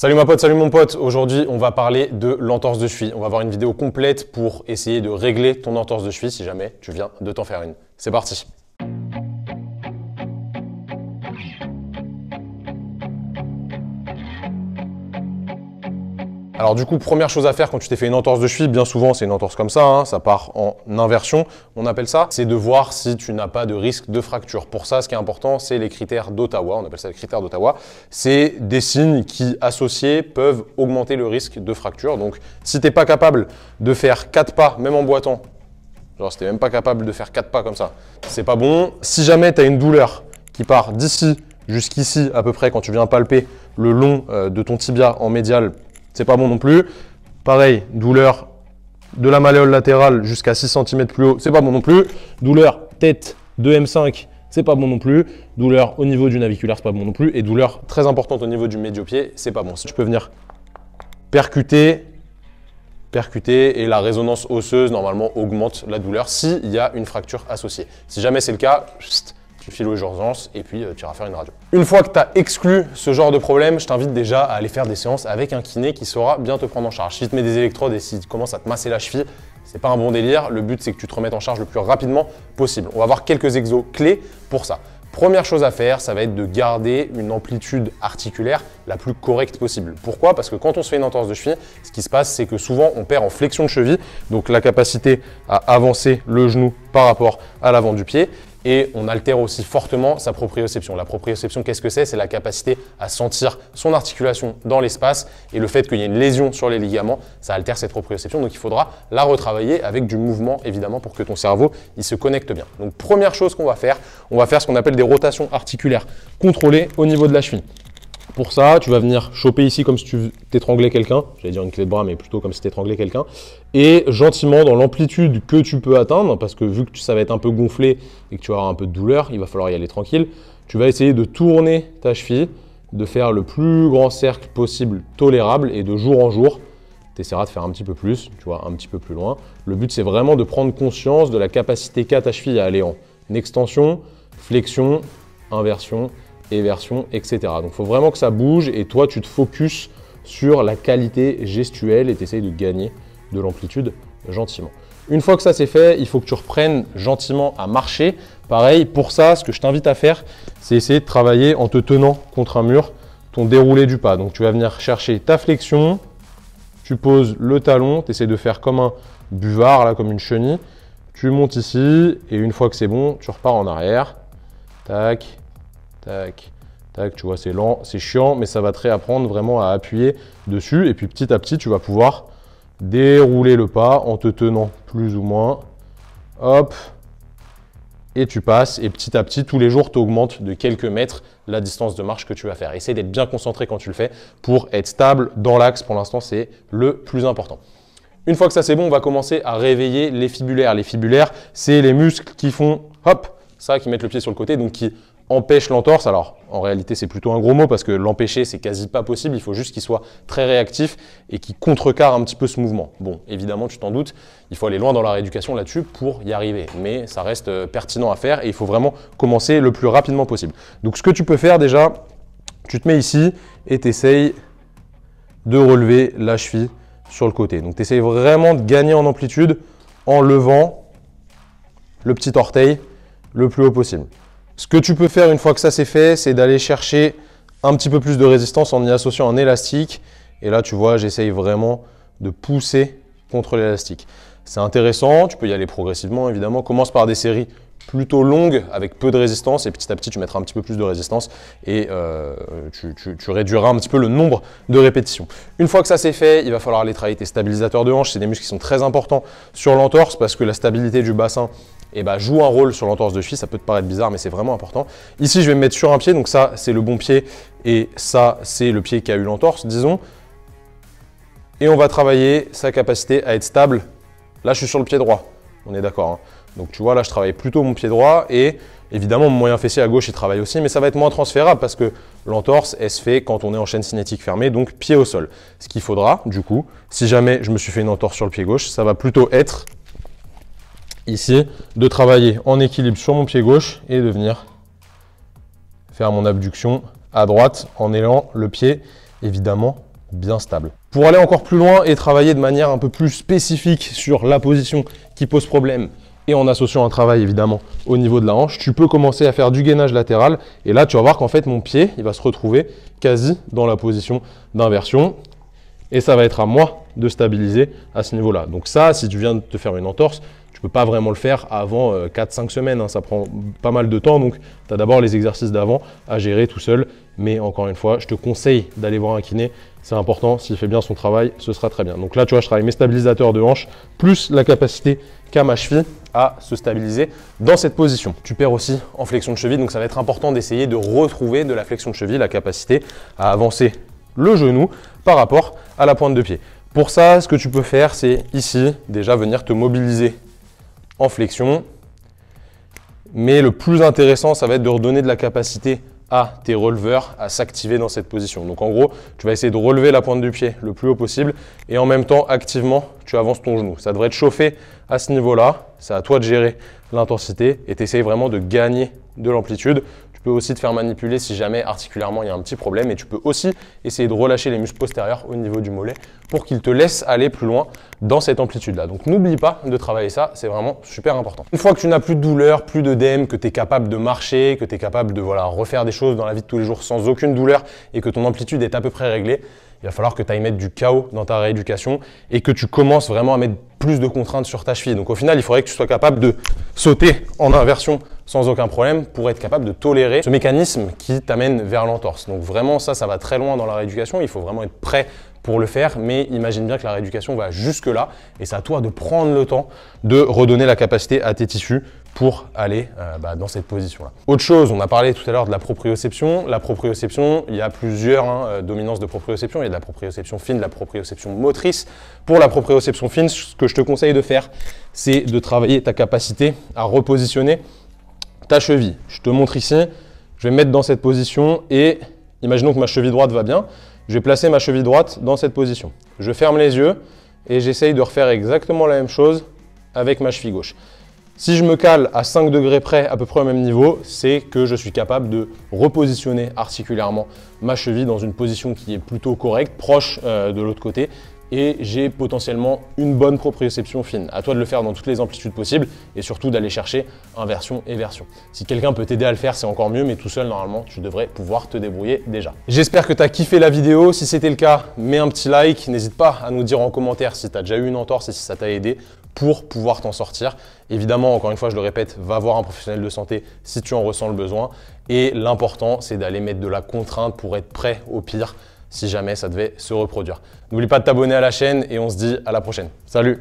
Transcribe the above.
Salut ma pote, salut mon pote. Aujourd'hui, on va parler de l'entorse de cheville. On va avoir une vidéo complète pour essayer de régler ton entorse de cheville si jamais tu viens de t'en faire une. C'est parti. Alors du coup, première chose à faire quand tu t'es fait une entorse de cheville, bien souvent c'est une entorse comme ça, hein, ça part en inversion, on appelle ça, c'est de voir si tu n'as pas de risque de fracture. Pour ça, ce qui est important, c'est les critères d'Ottawa, on appelle ça les critères d'Ottawa. C'est des signes qui, associés, peuvent augmenter le risque de fracture. Donc si tu n'es pas capable de faire 4 pas, même en boitant, genre si n'es même pas capable de faire 4 pas comme ça, c'est pas bon. Si jamais tu as une douleur qui part d'ici jusqu'ici à peu près quand tu viens palper le long euh, de ton tibia en médial c'est pas bon non plus. Pareil, douleur de la malléole latérale jusqu'à 6 cm plus haut, c'est pas bon non plus. Douleur tête de M5, c'est pas bon non plus. Douleur au niveau du naviculaire, c'est pas bon non plus. Et douleur très importante au niveau du médio-pied, c'est pas bon. Si peux venir percuter, percuter et la résonance osseuse normalement augmente la douleur s'il y a une fracture associée. Si jamais c'est le cas, pst philo et et puis euh, tu iras faire une radio. Une fois que tu as exclu ce genre de problème, je t'invite déjà à aller faire des séances avec un kiné qui saura bien te prendre en charge. Si tu te mets des électrodes et si tu commences à te masser la cheville, ce n'est pas un bon délire. Le but, c'est que tu te remettes en charge le plus rapidement possible. On va voir quelques exos clés pour ça. Première chose à faire, ça va être de garder une amplitude articulaire la plus correcte possible. Pourquoi Parce que quand on se fait une entorse de cheville, ce qui se passe, c'est que souvent on perd en flexion de cheville, donc la capacité à avancer le genou par rapport à l'avant du pied et on altère aussi fortement sa proprioception. La proprioception, qu'est-ce que c'est C'est la capacité à sentir son articulation dans l'espace et le fait qu'il y ait une lésion sur les ligaments, ça altère cette proprioception. Donc il faudra la retravailler avec du mouvement évidemment pour que ton cerveau il se connecte bien. Donc première chose qu'on va faire, on va faire ce qu'on appelle des rotations articulaires contrôlées au niveau de la cheville. Pour ça, tu vas venir choper ici comme si tu t'étranglais quelqu'un. J'allais dire une clé de bras, mais plutôt comme si tu étranglais quelqu'un. Et gentiment, dans l'amplitude que tu peux atteindre, parce que vu que ça va être un peu gonflé et que tu auras un peu de douleur, il va falloir y aller tranquille, tu vas essayer de tourner ta cheville, de faire le plus grand cercle possible tolérable et de jour en jour, tu essaieras de faire un petit peu plus, tu vois, un petit peu plus loin. Le but, c'est vraiment de prendre conscience de la capacité qu'a ta cheville à aller en extension, flexion, inversion et version, etc. Donc il faut vraiment que ça bouge et toi tu te focuses sur la qualité gestuelle et tu essaies de gagner de l'amplitude gentiment. Une fois que ça c'est fait, il faut que tu reprennes gentiment à marcher. Pareil, pour ça, ce que je t'invite à faire, c'est essayer de travailler en te tenant contre un mur ton déroulé du pas. Donc tu vas venir chercher ta flexion, tu poses le talon, tu essaies de faire comme un buvard, là, comme une chenille. Tu montes ici et une fois que c'est bon, tu repars en arrière. Tac, Tac, tac, tu vois, c'est lent, c'est chiant, mais ça va te réapprendre vraiment à appuyer dessus. Et puis petit à petit, tu vas pouvoir dérouler le pas en te tenant plus ou moins. Hop, et tu passes. Et petit à petit, tous les jours, tu augmentes de quelques mètres la distance de marche que tu vas faire. Essaye d'être bien concentré quand tu le fais pour être stable dans l'axe. Pour l'instant, c'est le plus important. Une fois que ça c'est bon, on va commencer à réveiller les fibulaires. Les fibulaires, c'est les muscles qui font hop, ça, qui mettent le pied sur le côté, donc qui empêche l'entorse. Alors, en réalité, c'est plutôt un gros mot parce que l'empêcher, c'est quasi pas possible. Il faut juste qu'il soit très réactif et qu'il contrecarre un petit peu ce mouvement. Bon, évidemment, tu t'en doutes, il faut aller loin dans la rééducation là-dessus pour y arriver. Mais ça reste euh, pertinent à faire et il faut vraiment commencer le plus rapidement possible. Donc, ce que tu peux faire déjà, tu te mets ici et tu de relever la cheville sur le côté. Donc, tu essayes vraiment de gagner en amplitude en levant le petit orteil le plus haut possible. Ce que tu peux faire une fois que ça c'est fait, c'est d'aller chercher un petit peu plus de résistance en y associant un élastique. Et là, tu vois, j'essaye vraiment de pousser contre l'élastique. C'est intéressant, tu peux y aller progressivement évidemment. Commence par des séries plutôt longues avec peu de résistance et petit à petit tu mettras un petit peu plus de résistance et euh, tu, réduiras un petit peu le nombre de répétitions. Une fois que ça c'est fait, il va falloir aller travailler tes stabilisateurs de hanche. C'est des muscles qui sont très importants sur l'entorse parce que la stabilité du bassin et eh ben, joue un rôle sur l'entorse de cheville. Ça peut te paraître bizarre, mais c'est vraiment important. Ici, je vais me mettre sur un pied, donc ça, c'est le bon pied, et ça, c'est le pied qui a eu l'entorse, disons. Et on va travailler sa capacité à être stable. Là, je suis sur le pied droit, on est d'accord. Hein. Donc tu vois, là, je travaille plutôt mon pied droit, et évidemment, mon moyen fessier à gauche, il travaille aussi, mais ça va être moins transférable, parce que l'entorse, elle se fait quand on est en chaîne cinétique fermée, donc pied au sol. Ce qu'il faudra, du coup, si jamais je me suis fait une entorse sur le pied gauche, ça va plutôt être ici, de travailler en équilibre sur mon pied gauche et de venir faire mon abduction à droite en ayant le pied évidemment bien stable. Pour aller encore plus loin et travailler de manière un peu plus spécifique sur la position qui pose problème et en associant un travail évidemment au niveau de la hanche, tu peux commencer à faire du gainage latéral et là tu vas voir qu'en fait mon pied il va se retrouver quasi dans la position d'inversion et ça va être à moi de stabiliser à ce niveau-là. Donc ça, si tu viens de te faire une entorse, ne peut pas vraiment le faire avant 4-5 euh, semaines. Hein. Ça prend pas mal de temps. Donc, tu as d'abord les exercices d'avant à gérer tout seul. Mais encore une fois, je te conseille d'aller voir un kiné. C'est important. S'il fait bien son travail, ce sera très bien. Donc là, tu vois, je travaille mes stabilisateurs de hanche, plus la capacité qu'a ma cheville à se stabiliser dans cette position. Tu perds aussi en flexion de cheville. Donc, ça va être important d'essayer de retrouver de la flexion de cheville, la capacité à avancer le genou par rapport à la pointe de pied. Pour ça, ce que tu peux faire, c'est ici déjà venir te mobiliser en flexion. Mais le plus intéressant, ça va être de redonner de la capacité à tes releveurs à s'activer dans cette position. Donc en gros, tu vas essayer de relever la pointe du pied le plus haut possible et en même temps, activement, tu avances ton genou. Ça devrait être chauffé à ce niveau-là. C'est à toi de gérer l'intensité et tu vraiment de gagner de l'amplitude tu peux aussi te faire manipuler si jamais articulairement il y a un petit problème et tu peux aussi essayer de relâcher les muscles postérieurs au niveau du mollet pour qu'il te laisse aller plus loin dans cette amplitude-là. Donc n'oublie pas de travailler ça, c'est vraiment super important. Une fois que tu n'as plus de douleur, plus de DM, que tu es capable de marcher, que tu es capable de voilà, refaire des choses dans la vie de tous les jours sans aucune douleur et que ton amplitude est à peu près réglée, il va falloir que tu ailles mettre du chaos dans ta rééducation et que tu commences vraiment à mettre plus de contraintes sur ta cheville. Donc au final, il faudrait que tu sois capable de sauter en inversion sans aucun problème pour être capable de tolérer ce mécanisme qui t'amène vers l'entorse. Donc vraiment ça, ça va très loin dans la rééducation, il faut vraiment être prêt pour le faire, mais imagine bien que la rééducation va jusque-là et c'est à toi de prendre le temps de redonner la capacité à tes tissus pour aller euh, bah, dans cette position-là. Autre chose, on a parlé tout à l'heure de la proprioception. La proprioception, il y a plusieurs hein, euh, dominances de proprioception. Il y a de la proprioception fine, de la proprioception motrice. Pour la proprioception fine, ce que je te conseille de faire, c'est de travailler ta capacité à repositionner ta cheville. Je te montre ici, je vais mettre dans cette position et imaginons que ma cheville droite va bien. Je vais placer ma cheville droite dans cette position. Je ferme les yeux et j'essaye de refaire exactement la même chose avec ma cheville gauche. Si je me cale à 5 degrés près, à peu près au même niveau, c'est que je suis capable de repositionner articulairement ma cheville dans une position qui est plutôt correcte, proche euh, de l'autre côté, et j'ai potentiellement une bonne proprioception fine. À toi de le faire dans toutes les amplitudes possibles et surtout d'aller chercher inversion et version. Si quelqu'un peut t'aider à le faire, c'est encore mieux, mais tout seul, normalement, tu devrais pouvoir te débrouiller déjà. J'espère que tu as kiffé la vidéo. Si c'était le cas, mets un petit like. N'hésite pas à nous dire en commentaire si tu as déjà eu une entorse et si ça t'a aidé pour pouvoir t'en sortir. Évidemment, encore une fois, je le répète, va voir un professionnel de santé si tu en ressens le besoin. Et l'important, c'est d'aller mettre de la contrainte pour être prêt au pire si jamais ça devait se reproduire. N'oublie pas de t'abonner à la chaîne et on se dit à la prochaine. Salut